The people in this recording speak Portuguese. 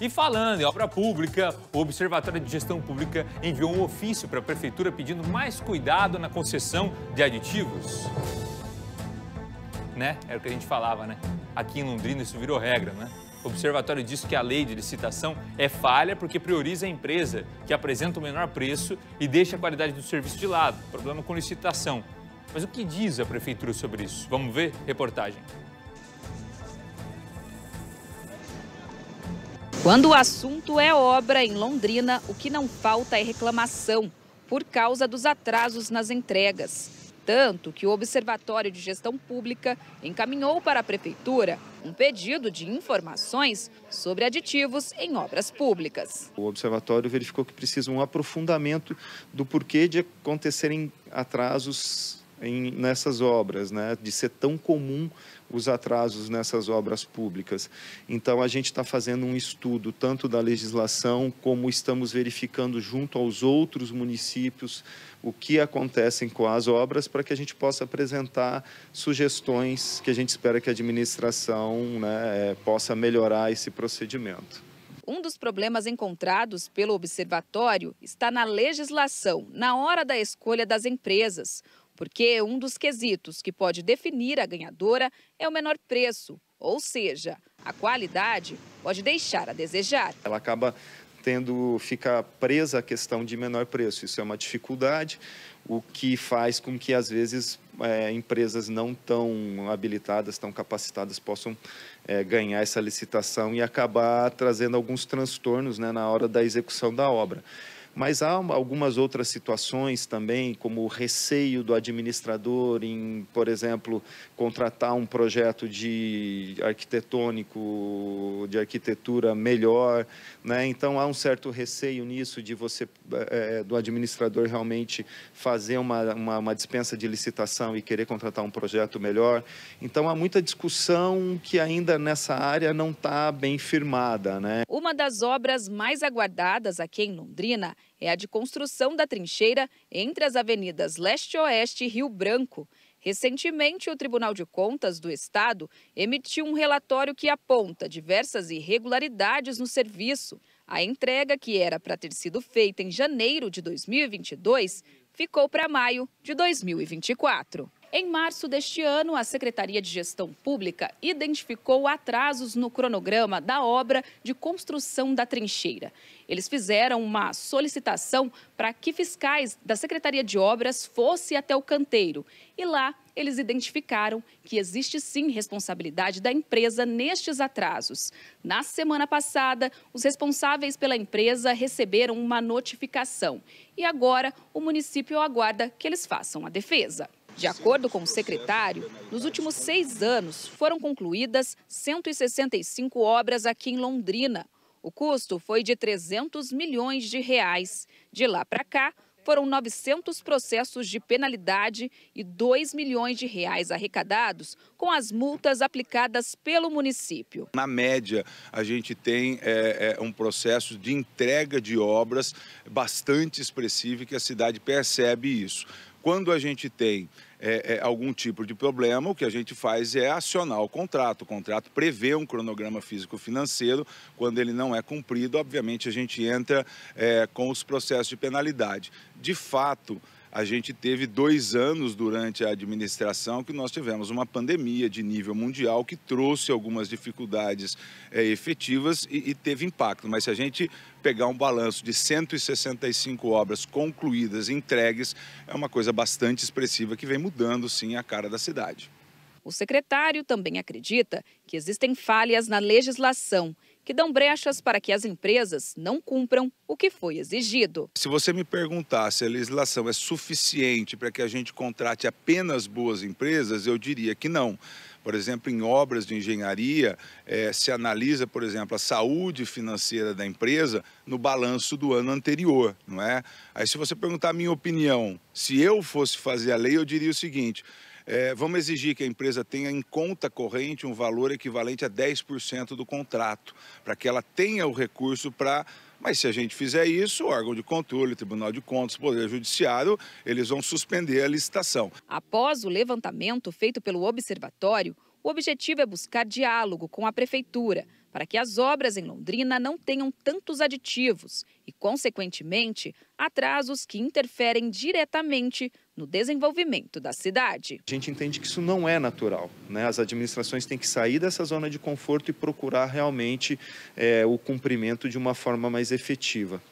E falando em obra pública, o Observatório de Gestão Pública enviou um ofício para a Prefeitura pedindo mais cuidado na concessão de aditivos. Né? Era o que a gente falava, né? Aqui em Londrina isso virou regra, né? O observatório diz que a lei de licitação é falha porque prioriza a empresa que apresenta o menor preço e deixa a qualidade do serviço de lado. Problema com licitação. Mas o que diz a prefeitura sobre isso? Vamos ver? Reportagem. Quando o assunto é obra em Londrina, o que não falta é reclamação por causa dos atrasos nas entregas. Tanto que o Observatório de Gestão Pública encaminhou para a Prefeitura um pedido de informações sobre aditivos em obras públicas. O Observatório verificou que precisa um aprofundamento do porquê de acontecerem atrasos em, nessas obras, né? de ser tão comum os atrasos nessas obras públicas. Então, a gente está fazendo um estudo tanto da legislação, como estamos verificando junto aos outros municípios o que acontece com as obras, para que a gente possa apresentar sugestões que a gente espera que a administração né, é, possa melhorar esse procedimento. Um dos problemas encontrados pelo observatório está na legislação, na hora da escolha das empresas porque um dos quesitos que pode definir a ganhadora é o menor preço, ou seja, a qualidade pode deixar a desejar. Ela acaba tendo fica presa à questão de menor preço. Isso é uma dificuldade, o que faz com que às vezes é, empresas não tão habilitadas, tão capacitadas possam é, ganhar essa licitação e acabar trazendo alguns transtornos né, na hora da execução da obra. Mas há algumas outras situações também, como o receio do administrador em, por exemplo, contratar um projeto de arquitetônico, de arquitetura melhor. Né? Então há um certo receio nisso de você, é, do administrador realmente fazer uma, uma, uma dispensa de licitação e querer contratar um projeto melhor. Então há muita discussão que ainda nessa área não está bem firmada. Né? Uma das obras mais aguardadas aqui em Londrina é a de construção da trincheira entre as avenidas Leste-Oeste e Rio Branco. Recentemente, o Tribunal de Contas do Estado emitiu um relatório que aponta diversas irregularidades no serviço. A entrega, que era para ter sido feita em janeiro de 2022, ficou para maio de 2024. Em março deste ano, a Secretaria de Gestão Pública identificou atrasos no cronograma da obra de construção da trincheira. Eles fizeram uma solicitação para que fiscais da Secretaria de Obras fossem até o canteiro. E lá, eles identificaram que existe sim responsabilidade da empresa nestes atrasos. Na semana passada, os responsáveis pela empresa receberam uma notificação. E agora, o município aguarda que eles façam a defesa. De acordo com o secretário, nos últimos seis anos foram concluídas 165 obras aqui em Londrina. O custo foi de 300 milhões de reais. De lá para cá, foram 900 processos de penalidade e 2 milhões de reais arrecadados com as multas aplicadas pelo município. Na média, a gente tem é, é, um processo de entrega de obras bastante expressivo e que a cidade percebe isso quando a gente tem é, é, algum tipo de problema, o que a gente faz é acionar o contrato. O contrato prevê um cronograma físico-financeiro. Quando ele não é cumprido, obviamente a gente entra é, com os processos de penalidade. De fato, a gente teve dois anos durante a administração que nós tivemos uma pandemia de nível mundial que trouxe algumas dificuldades é, efetivas e, e, teve impacto. Mas se a gente pegar um balanço de 165 obras concluídas, entregues, é uma coisa bastante expressiva que vem mudando sim a cara da cidade. O secretário também acredita que existem falhas na legislação que dão brechas para que as empresas não cumpram o que foi exigido. Se você me perguntar se a legislação é suficiente para que a gente contrate apenas boas empresas, eu diria que não. Por exemplo, em obras de engenharia, eh, se analisa, por exemplo, a saúde financeira da empresa no balanço do ano anterior, não é? Aí, se você perguntar a minha opinião, se eu fosse fazer a lei, eu diria o seguinte: é, vamos exigir que a empresa tenha em conta corrente um valor equivalente a 10% do contrato, para que ela tenha o recurso para mas se a gente fizer isso, o órgão de controle, Tribunal de Contas, Poder Judiciário, eles vão suspender a licitação. Após o levantamento feito pelo observatório, o objetivo é buscar diálogo com a prefeitura para que as obras em Londrina não tenham tantos aditivos e, consequentemente, atrasos que interferem diretamente no desenvolvimento da cidade. A gente entende que isso não é natural. Né? As administrações têm que sair dessa zona de conforto e procurar realmente é, o cumprimento de uma forma mais efetiva.